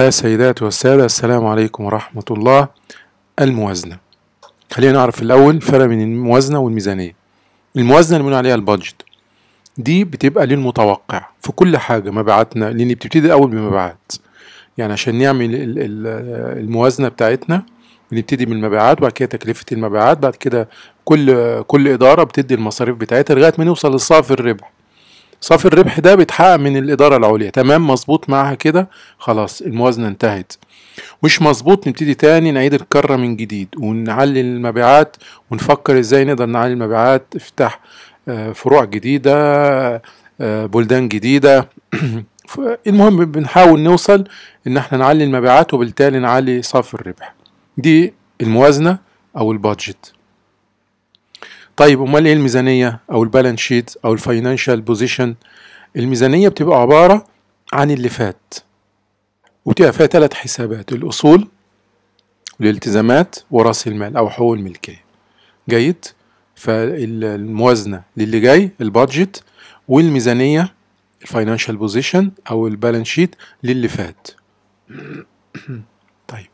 السيدات والسادة السلام عليكم ورحمة الله الموازنة خلينا نعرف الأول الفرق بين الموازنة والميزانية الموازنة اللي بنقول عليها البادجت دي بتبقى للمتوقع في كل حاجة مبيعاتنا لأن بتبتدي الأول بمبيعات يعني عشان نعمل الموازنة بتاعتنا بنبتدي من المبيعات وبعد كده تكلفة المبيعات بعد كده كل كل إدارة بتدي المصاريف بتاعتها لغاية ما نوصل لصافي الربح صافي الربح ده بيتحقق من الإدارة العليا تمام مظبوط معاها كده خلاص الموازنة انتهت مش مظبوط نبتدي تاني نعيد الكرة من جديد ونعلي المبيعات ونفكر ازاي نقدر نعلي المبيعات افتح آه، فروع جديدة آه، بلدان جديدة المهم بنحاول نوصل ان احنا نعلي المبيعات وبالتالي نعلي صافي الربح دي الموازنة او البادجت طيب امال ايه الميزانيه او البالانس شيت او الفاينانشال بوزيشن الميزانيه بتبقى عباره عن اللي فات وبتبقى فيها ثلاث حسابات الاصول والالتزامات وراس المال او حقوق الملكيه جيد فالموازنه للي جاي البادجت والميزانيه الفاينانشال بوزيشن او البالانس شيت للي فات طيب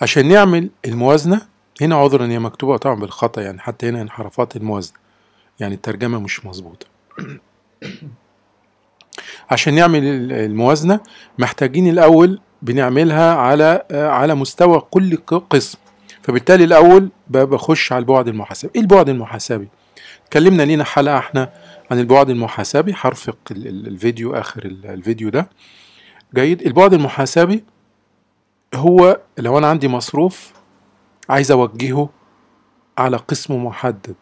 عشان نعمل الموازنه هنا عذرا هي مكتوبة طبعا بالخطأ يعني حتى هنا انحرافات الموازنة يعني الترجمة مش مظبوطة عشان نعمل الموازنة محتاجين الأول بنعملها على آه، على مستوى كل قسم فبالتالي الأول بخش على البعد المحاسبي إيه البعد المحاسبي؟ اتكلمنا لينا حلقة احنا عن البعد المحاسبي حرفق الفيديو آخر الفيديو ده جيد البعد المحاسبي هو لو أنا عندي مصروف عايز اوجهه على قسم محدد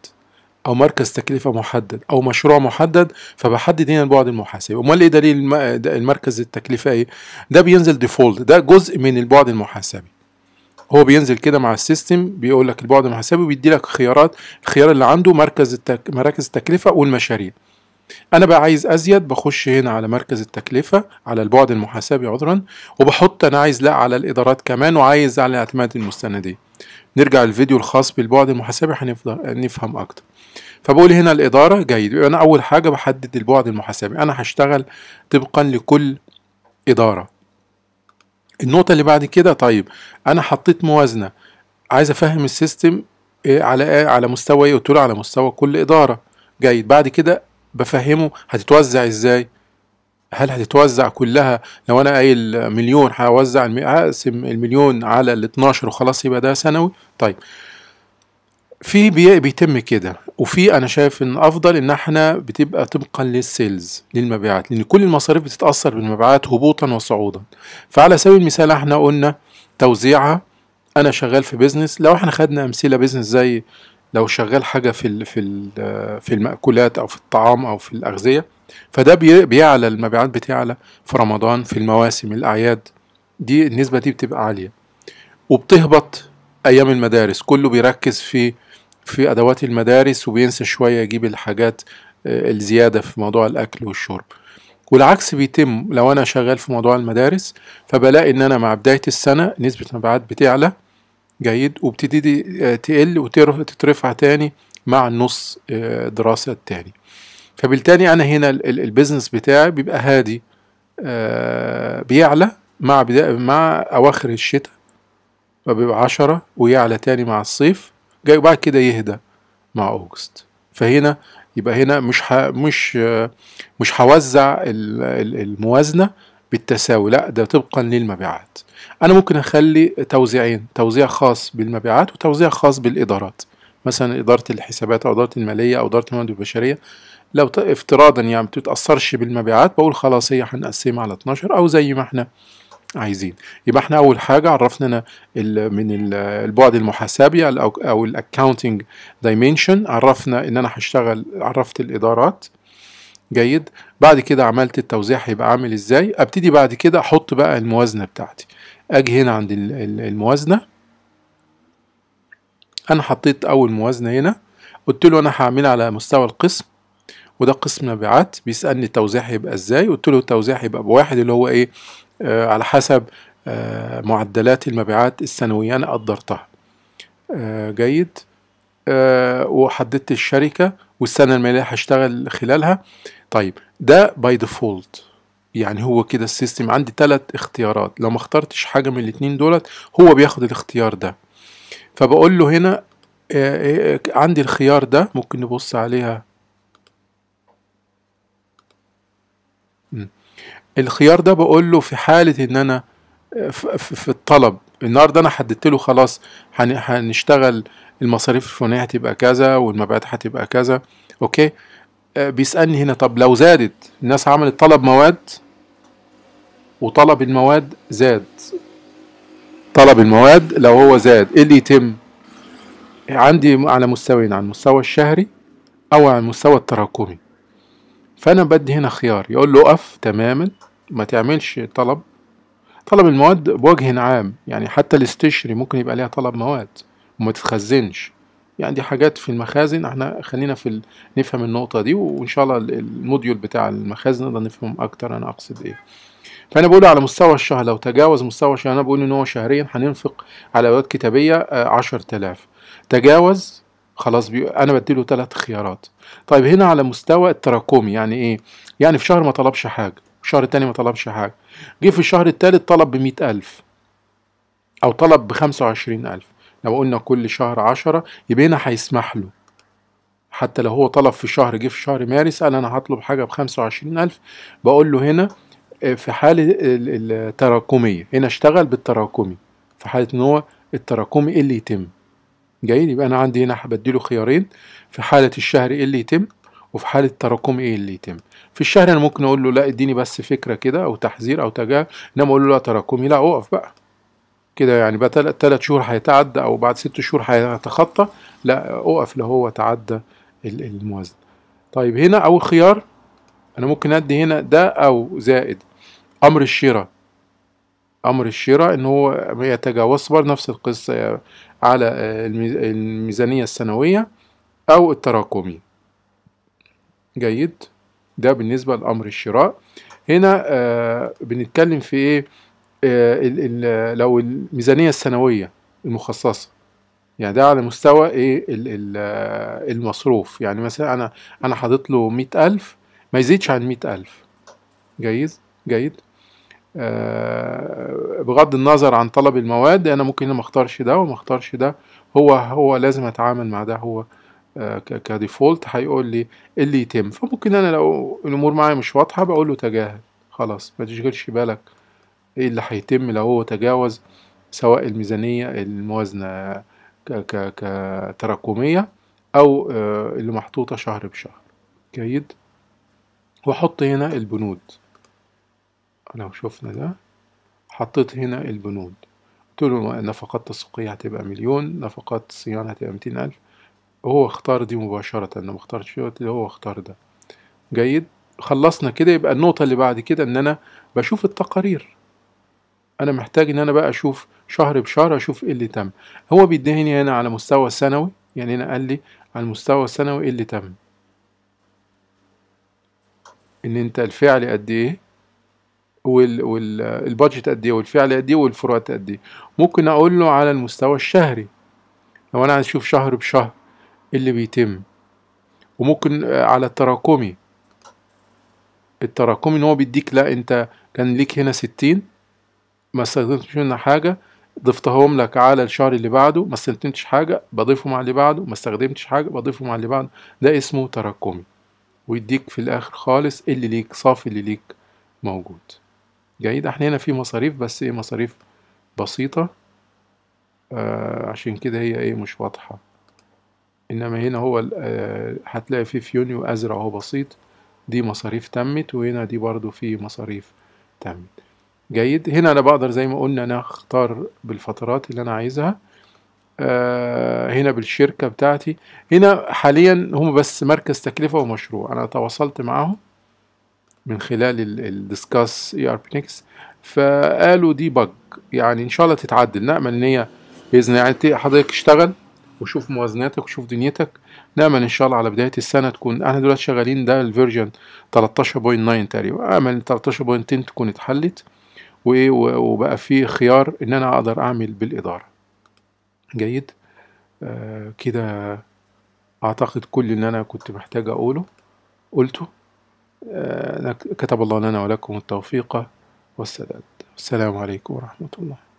او مركز تكلفه محدد او مشروع محدد فبحدد هنا البعد المحاسبي امال ايه دليل المركز التكلفه ايه ده بينزل ديفولت ده جزء من البعد المحاسبي هو بينزل كده مع السيستم بيقول لك البعد المحاسبي وبيدي لك خيارات الخيار اللي عنده مركز التك... مراكز التكلفه والمشاريع انا بقى عايز ازيد بخش هنا على مركز التكلفه على البعد المحاسبي عذرا وبحط انا عايز لا على الادارات كمان وعايز على الاعتماد المستنديه نرجع للفيديو الخاص بالبعد المحاسبي هنفضل نفهم اكتر فبقول هنا الاداره جيد يبقى انا اول حاجه بحدد البعد المحاسبي انا هشتغل طبقا لكل اداره النقطه اللي بعد كده طيب انا حطيت موازنه عايز افهم السيستم إيه، على إيه، على مستوى ايه قلت له على مستوى كل اداره جيد بعد كده بفهمه هتتوزع ازاي هل هتتوزع كلها لو انا قايل مليون هوزع هقسم المليون على ال 12 وخلاص يبقى ده سنوي طيب في بيتم كده وفي انا شايف ان افضل ان احنا بتبقى طبقا للسيلز للمبيعات لان كل المصاريف بتتاثر بالمبيعات هبوطا وصعودا فعلى سبيل المثال احنا قلنا توزيعها انا شغال في بيزنس لو احنا خدنا امثله بيزنس زي لو شغال حاجه في ال في ال في المأكولات او في الطعام او في الاغذيه فده بيعلى المبيعات بتعلى في رمضان في المواسم الاعياد دي النسبه دي بتبقى عاليه وبتهبط ايام المدارس كله بيركز في في ادوات المدارس وبينسى شويه يجيب الحاجات آه، الزياده في موضوع الاكل والشرب والعكس بيتم لو انا شغال في موضوع المدارس فبلاقي ان انا مع بدايه السنه نسبه المبيعات بتعلى جيد وبتبتدي آه، تقل وتترفع تاني مع النص آه، دراسة التاني فبالتالي أنا هنا البيزنس بتاعي بيبقى هادي آه، بيعلى مع مع أواخر الشتاء فبيبقى عشرة ويعلى تاني مع الصيف جاي وبعد كده يهدى مع أوجست فهنا يبقى هنا مش مش مش هوزع الموازنة بالتساوي لا ده طبقا للمبيعات انا ممكن اخلي توزيعين توزيع خاص بالمبيعات وتوزيع خاص بالادارات مثلا اداره الحسابات او اداره الماليه او اداره الموارد البشريه لو افتراضا يعني ما بتتاثرش بالمبيعات بقول خلاص هي هنقسمها على 12 او زي ما احنا عايزين يبقى احنا اول حاجه عرفنا من البعد المحاسبي او الاكونتنج دايمنشن عرفنا ان انا هشتغل عرفت الادارات جيد بعد كده عملت التوزيع هيبقى عامل ازاي ابتدي بعد كده احط بقى الموازنه بتاعتي اجي هنا عند الموازنه انا حطيت اول موازنه هنا قلت له انا هعملها على مستوى القسم وده قسم مبيعات بيسالني التوزيع هيبقى ازاي قلت له التوزيع هيبقى بواحد اللي هو ايه آه على حسب آه معدلات المبيعات السنويه انا قدرتها آه جيد آه وحددت الشركه والسنة المالية هشتغل خلالها طيب ده باي ديفولت يعني هو كده السيستم عندي تلات اختيارات لو ما اخترتش حاجة من الاتنين دولت هو بياخد الاختيار ده فبقول له هنا آه، آه، عندي الخيار ده ممكن نبص عليها الخيار ده بقول له في حالة ان انا آه، في الطلب النهارده انا حددت له خلاص هنشتغل المصاريف الفلانيه هتبقى كذا والمبيعات هتبقى كذا اوكي آه، بيسالني هنا طب لو زادت الناس عملت طلب مواد وطلب المواد زاد طلب المواد لو هو زاد ايه اللي يتم عندي على مستويين على المستوى الشهري او على المستوى التراكمي فانا بدي هنا خيار يقول له اقف تماما ما تعملش طلب طلب المواد بوجه عام يعني حتى الاستشري ممكن يبقى ليها طلب مواد وما تتخزنش يعني دي حاجات في المخازن احنا خلينا في ال... نفهم النقطة دي وان شاء الله الموديول بتاع المخازن نقدر نفهم اكتر انا اقصد ايه فانا بقول على مستوى الشهر لو تجاوز مستوى الشهر انا بقول ان هو شهريا هننفق على ادوات كتابية آه، عشر تلاف تجاوز خلاص بي... انا بديله ثلاث خيارات طيب هنا على مستوى التراكمي يعني ايه يعني في شهر ما طلبش حاجة الشهر التاني ما طلبش حاجة جه في الشهر التالت طلب بمئة ألف أو طلب بخمسة وعشرين ألف لو قلنا كل شهر عشرة يبقى هنا هيسمح له حتى لو هو طلب في شهر جه في شهر مارس قال أنا هطلب حاجة بخمسة وعشرين ألف بقول له هنا آه، في حالة التراكمية هنا اشتغل بالتراكمي في حالة إن هو التراكمي إيه اللي يتم جاي يبقى أنا عندي هنا بديله خيارين في حالة الشهر إيه اللي يتم وفي حالة التراكمي ايه اللي يتم في الشهر انا ممكن اقول له لا اديني بس فكرة كده او تحذير او تجاهل انما اقول له لا تراكمي لا اقف بقى كده يعني بقى تلت شهور هيتعدى او بعد ست شهور هيتخطى لا اقف لو هو تعدى الموازنه طيب هنا اول خيار انا ممكن ادي هنا ده او زائد امر الشراء امر الشراء ان هو يتجاوز برضه نفس القصه على الميزانيه السنويه او التراكمي جيد ده بالنسبه لامر الشراء هنا آه بنتكلم في ايه آه، لو الميزانيه السنويه المخصصه يعني ده على مستوى ايه آه، المصروف يعني مثلا انا انا حاطط له مئة ألف ما يزيدش عن مئة ألف جايز جيد آه بغض النظر عن طلب المواد انا ممكن ما اختارش ده وما اختارش ده هو هو لازم اتعامل مع ده هو آه، كديفولت هيقول لي اللي يتم فممكن انا لو الامور معايا مش واضحه بقول له تجاهل خلاص ما تشغلش بالك إيه اللي هيتم لو هو تجاوز سواء الميزانية الموازنة كتراكمية أو آه، اللي محطوطة شهر بشهر جيد وأحط هنا البنود لو شفنا ده حطيت هنا البنود قلت له نفقات تسويقية هتبقى مليون نفقات صيانة هتبقى ميتين ألف هو اختار دي مباشرة أنا مختارش اللي هو اختار ده جيد خلصنا كده يبقى النقطة اللي بعد كده إن أنا بشوف التقارير انا محتاج ان انا بقى اشوف شهر بشهر اشوف ايه اللي تم هو بيدهني هنا على مستوى سنوي يعني هنا قال لي على المستوى السنوي ايه اللي تم ان انت الفعل قد ايه والبادجت قد ايه والفعل قد ايه والفروقات قد ايه ممكن اقول له على المستوى الشهري لو انا عايز اشوف شهر بشهر إيه اللي بيتم وممكن على التراكمي التراكمي ان هو بيديك لا انت كان ليك هنا ستين ما استخدمتش منها حاجه ضفتهم لك على الشهر اللي بعده ما استخدمتش حاجه بضيفهم على اللي بعده ما استخدمتش حاجه بضيفهم على اللي بعده ده اسمه تراكمي ويديك في الاخر خالص اللي ليك صافي اللي ليك موجود جيد احنا هنا في مصاريف بس ايه مصاريف بسيطه آه عشان كده هي ايه مش واضحه انما هنا هو آه هتلاقي في فيونيو ازرق اهو بسيط دي مصاريف تمت وهنا دي برضو في مصاريف تمت جيد هنا انا بقدر زي ما قلنا انا اختار بالفترات اللي انا عايزها آه هنا بالشركة بتاعتي هنا حاليا هم بس مركز تكلفة ومشروع أنا تواصلت معهم من خلال الديسكاس اي ار بي فقالوا دي بج يعني ان شاء الله تتعدل نامل ان هي باذن يعني حضرتك اشتغل وشوف موازناتك وشوف دنيتك نامل ان شاء الله على بدايه السنه تكون احنا دلوقتي شغالين ده الفيرجن 13.9 تقريبا امل 13.10 تكون اتحلت وبقى في خيار ان انا اقدر اعمل بالاداره جيد آه كده اعتقد كل اللي انا كنت محتاج اقوله قلته آه كتب الله لنا ولكم التوفيق والسداد السلام عليكم ورحمه الله